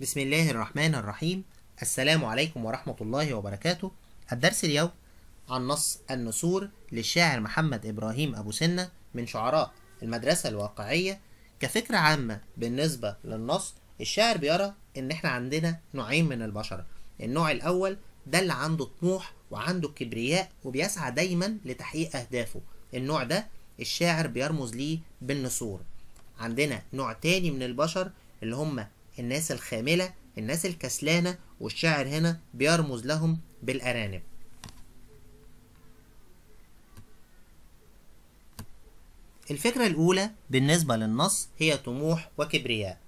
بسم الله الرحمن الرحيم السلام عليكم ورحمة الله وبركاته الدرس اليوم عن نص النسور للشاعر محمد إبراهيم أبو سنة من شعراء المدرسة الواقعية كفكرة عامة بالنسبة للنص الشاعر بيرى إن إحنا عندنا نوعين من البشر النوع الأول ده اللي عنده طموح وعنده كبرياء وبيسعى دايما لتحقيق أهدافه النوع ده الشاعر بيرمز ليه بالنسور عندنا نوع تاني من البشر اللي هم الناس الخاملة الناس الكسلانة والشاعر هنا بيرمز لهم بالأرانب الفكرة الأولى بالنسبة للنص هي طموح وكبرياء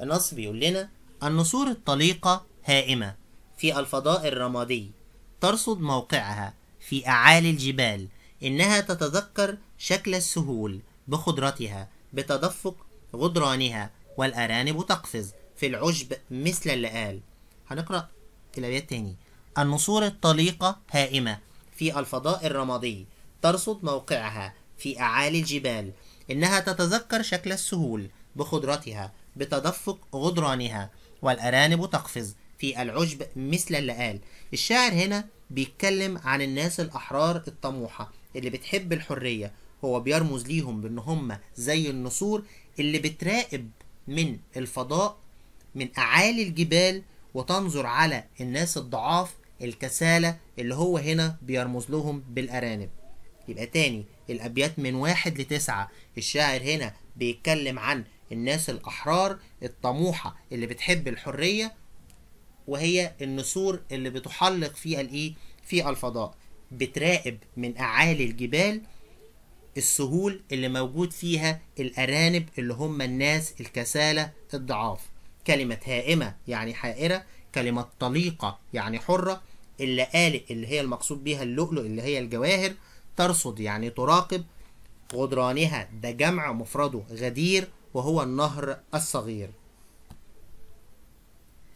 النص بيقول لنا النسور الطليقة هائمة في الفضاء الرمادي ترصد موقعها في أعالي الجبال إنها تتذكر شكل السهول بخضرتها بتدفق غدرانها والأرانب تقفز في العشب مثل اللآل هنقرأ الأبيات تاني النسور الطليقة هائمة في الفضاء الرمادي ترصد موقعها في أعالي الجبال إنها تتذكر شكل السهول بخضرتها بتدفق غدرانها والأرانب تقفز في العشب مثل اللآل الشاعر هنا بيتكلم عن الناس الأحرار الطموحة اللي بتحب الحرية هو بيرمز ليهم بأن هم زي النسور اللي بتراقب من الفضاء من أعالي الجبال وتنظر على الناس الضعاف الكسالى اللي هو هنا بيرمز لهم بالأرانب يبقى تاني الأبيات من واحد لتسعة الشاعر هنا بيتكلم عن الناس الأحرار الطموحة اللي بتحب الحرية وهي النسور اللي بتحلق في الإيه في الفضاء بتراقب من أعالي الجبال السهول اللي موجود فيها الأرانب اللي هم الناس الكسالة الضعاف كلمة هائمة يعني حائرة كلمة طليقة يعني حرة اللآلئ اللي هي المقصود بها اللؤلؤ اللي هي الجواهر ترصد يعني تراقب غدرانها ده جمع مفرده غدير وهو النهر الصغير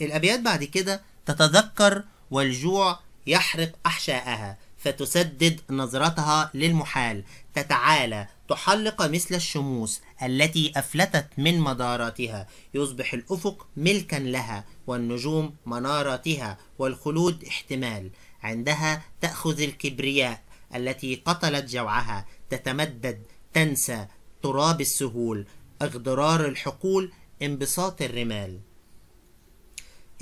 الأبيات بعد كده تتذكر والجوع يحرق أحشاءها فتسدد نظرتها للمحال تتعالى تحلق مثل الشموس التي أفلتت من مداراتها يصبح الأفق ملكا لها والنجوم مناراتها والخلود احتمال عندها تأخذ الكبرياء التي قتلت جوعها تتمدد تنسى تراب السهول اغدرار الحقول انبساط الرمال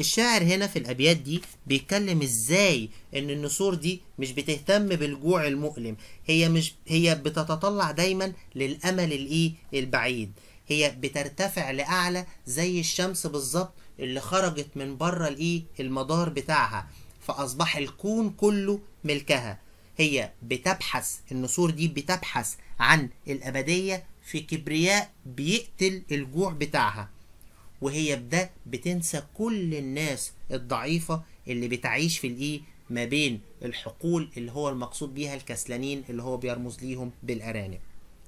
الشاعر هنا في الابيات دي بيتكلم ازاي ان النسور دي مش بتهتم بالجوع المؤلم هي مش هي بتتطلع دايما للامل الايه البعيد هي بترتفع لاعلى زي الشمس بالظبط اللي خرجت من بره الايه المدار بتاعها فاصبح الكون كله ملكها هي بتبحث النسور دي بتبحث عن الابديه في كبرياء بيقتل الجوع بتاعها وهي بده بتنسى كل الناس الضعيفة اللي بتعيش في الايه ما بين الحقول اللي هو المقصود بيها الكسلانين اللي هو بيرمز ليهم بالأرانب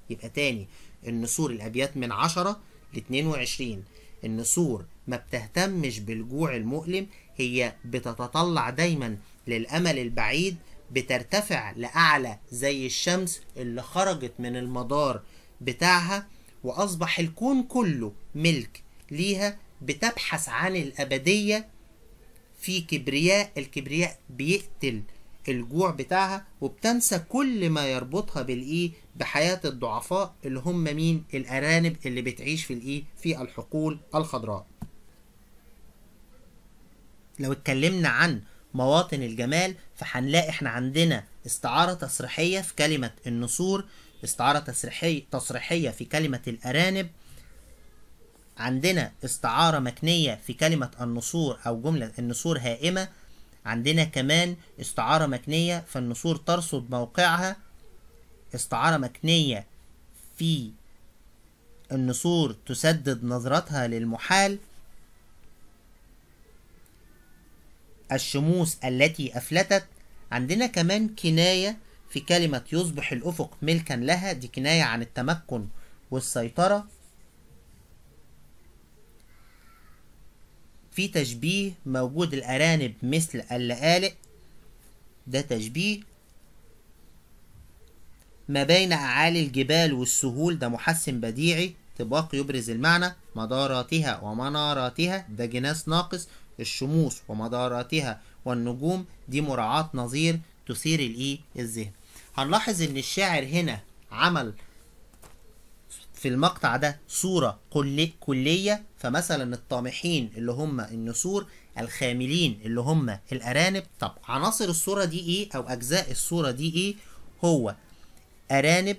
يبقى تاني النسور الأبيات من 10 ل 22 النسور ما بتهتمش بالجوع المؤلم هي بتتطلع دايما للأمل البعيد بترتفع لأعلى زي الشمس اللي خرجت من المدار بتاعها وأصبح الكون كله ملك ليها بتبحث عن الأبدية في كبرياء الكبرياء بيقتل الجوع بتاعها وبتنسى كل ما يربطها بالايه بحياه الضعفاء اللي هم مين الارانب اللي بتعيش في الايه في الحقول الخضراء لو اتكلمنا عن مواطن الجمال فهنلاقي احنا عندنا استعاره تصريحيه في كلمه النسور استعاره تصريحيه تصريحيه في كلمه الارانب عندنا استعارة مكنية في كلمة النصور أو جملة النصور هائمة عندنا كمان استعارة مكنية فالنصور ترصد موقعها استعارة مكنية في النصور تسدد نظرتها للمحال الشموس التي أفلتت عندنا كمان كناية في كلمة يصبح الأفق ملكا لها دي كناية عن التمكن والسيطرة في تشبيه موجود الأرانب مثل اللآلئ ده تشبيه ما بين أعالي الجبال والسهول ده محسن بديعي طباق يبرز المعنى مداراتها ومناراتها ده جناس ناقص الشموس ومداراتها والنجوم دي مراعاة نظير تثير الايه الذهن هنلاحظ ان الشاعر هنا عمل في المقطع ده صورة كل كلية فمثلا الطامحين اللي هم النسور الخاملين اللي هم الأرانب طب عناصر الصورة دي إيه أو أجزاء الصورة دي إيه هو أرانب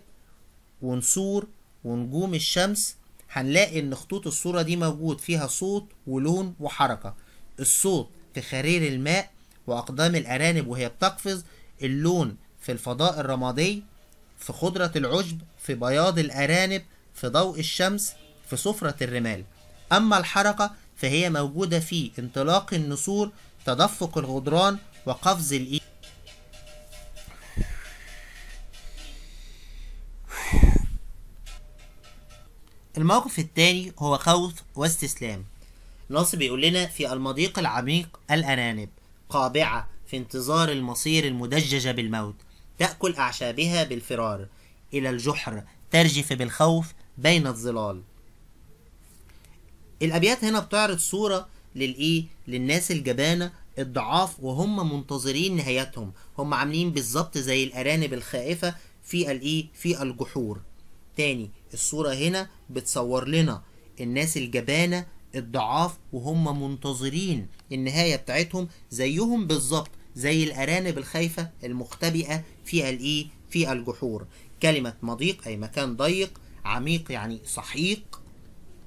ونسور ونجوم الشمس هنلاقي إن خطوط الصورة دي موجود فيها صوت ولون وحركة الصوت في خرير الماء وأقدام الأرانب وهي بتقفز اللون في الفضاء الرمادي في خضرة العشب في بياض الأرانب في ضوء الشمس في سفرة الرمال أما الحركة فهي موجودة في انطلاق النسور تدفق الغدران وقفز الإيد e. الموقف الثاني هو خوف واستسلام نص بيقول لنا في المضيق العميق الأنانب قابعة في انتظار المصير المدججة بالموت تأكل أعشابها بالفرار إلى الجحر ترجف بالخوف بين الظلال الابيات هنا بتعرض صوره للايه للناس الجبانه الضعاف وهم منتظرين نهايتهم هم عاملين بالظبط زي الارانب الخائفه في الايه في الجحور تاني الصوره هنا بتصور لنا الناس الجبانه الضعاف وهم منتظرين النهايه بتاعتهم زيهم بالظبط زي الارانب الخايفه المختبئه في الايه في الجحور كلمه مضيق اي مكان ضيق عميق يعني صحيق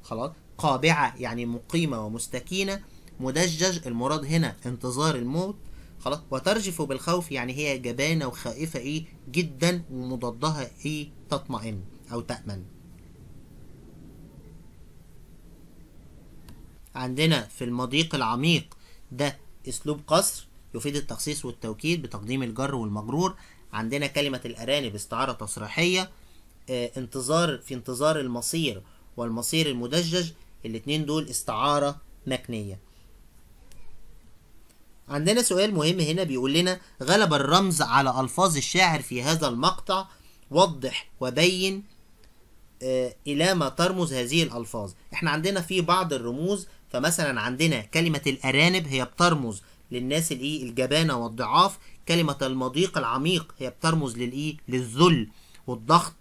خلاص قابعة يعني مقيمة ومستكينة مدجج المراد هنا انتظار الموت خلاص وترجف بالخوف يعني هي جبانة وخائفة ايه جدا ومضادها ايه تطمئن او تأمن عندنا في المضيق العميق ده اسلوب قصر يفيد التخصيص والتوكيد بتقديم الجر والمجرور عندنا كلمة الأرانب استعارة تصريحية آه، انتظار في انتظار المصير والمصير المدجج الاتنين دول استعارة مكنية عندنا سؤال مهم هنا بيقول لنا غلب الرمز على ألفاظ الشاعر في هذا المقطع وضح وبين آه، إلى ما ترمز هذه الألفاظ احنا عندنا في بعض الرموز فمثلا عندنا كلمة الأرانب هي بترمز للناس الايه الجبانة والضعاف كلمة المضيق العميق هي بترمز للايه للذل والضغط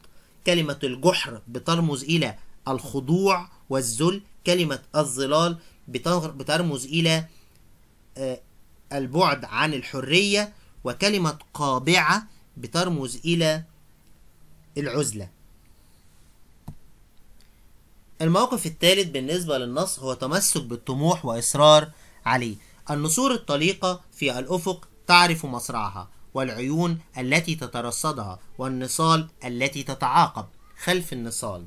كلمة الجحر بترمز إلى الخضوع والذل كلمة الظلال بترمز إلى آه، البعد عن الحرية وكلمة قابعة بترمز إلى العزلة الموقف الثالث بالنسبة للنص هو تمسك بالطموح وإصرار عليه النسور الطليقة في الأفق تعرف مصرعها والعيون التي تترصدها والنصال التي تتعاقب خلف النصال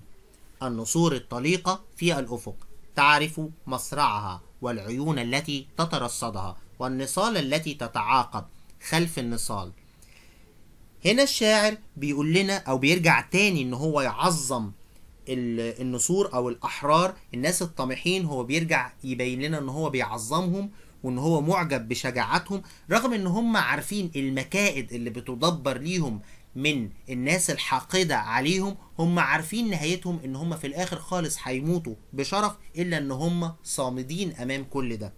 النصور الطليقة في الأفق تعرف مصرعها والعيون التي تترصدها والنصال التي تتعاقب خلف النصال هنا الشاعر بيقول لنا أو بيرجع تاني إن هو يعظم النصور أو الأحرار الناس الطامحين هو بيرجع يبين لنا إن هو بيعظمهم وان هو معجب بشجاعتهم رغم ان هم عارفين المكائد اللي بتدبر ليهم من الناس الحاقدة عليهم هم عارفين نهايتهم ان هم في الاخر خالص هيموتوا بشرف الا ان هم صامدين امام كل ده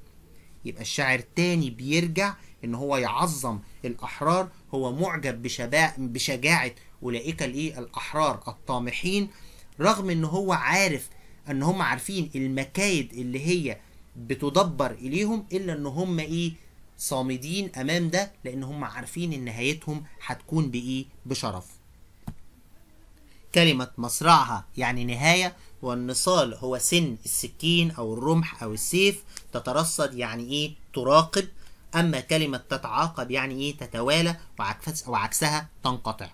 يبقى الشاعر تاني بيرجع ان هو يعظم الاحرار هو معجب بشباء بشجاعة اولئك الايه الاحرار الطامحين رغم ان هو عارف ان هم عارفين المكايد اللي هي بتدبر اليهم الا ان هم ايه صامدين امام ده لان هم عارفين ان نهايتهم هتكون بايه بشرف كلمة مصرعها يعني نهاية والنصال هو سن السكين أو الرمح أو السيف تترصد يعني إيه تراقب أما كلمة تتعاقب يعني إيه تتوالى وعكس وعكسها تنقطع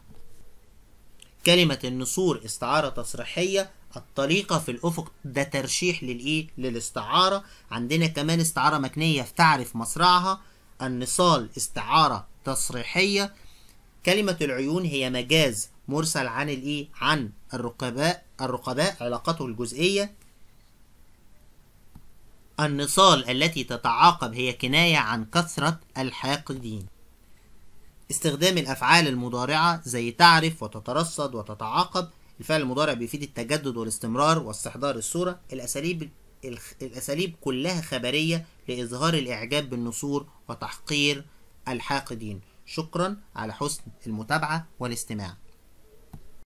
كلمة النسور استعارة تصريحية الطريقه في الافق ده ترشيح للايه للاستعاره عندنا كمان استعاره مكنيه تعرف مصرعها النصال استعاره تصريحيه كلمه العيون هي مجاز مرسل عن الايه عن الرقباء الرقباء علاقته الجزئيه النصال التي تتعاقب هي كنايه عن كثره الحاقدين استخدام الافعال المضارعه زي تعرف وتترصد وتتعاقب الفعل المضارع بيفيد التجدد والاستمرار واستحضار الصورة الأساليب الأساليب كلها خبرية لإظهار الإعجاب بالنصور وتحقير الحاقدين شكرا على حسن المتابعة والاستماع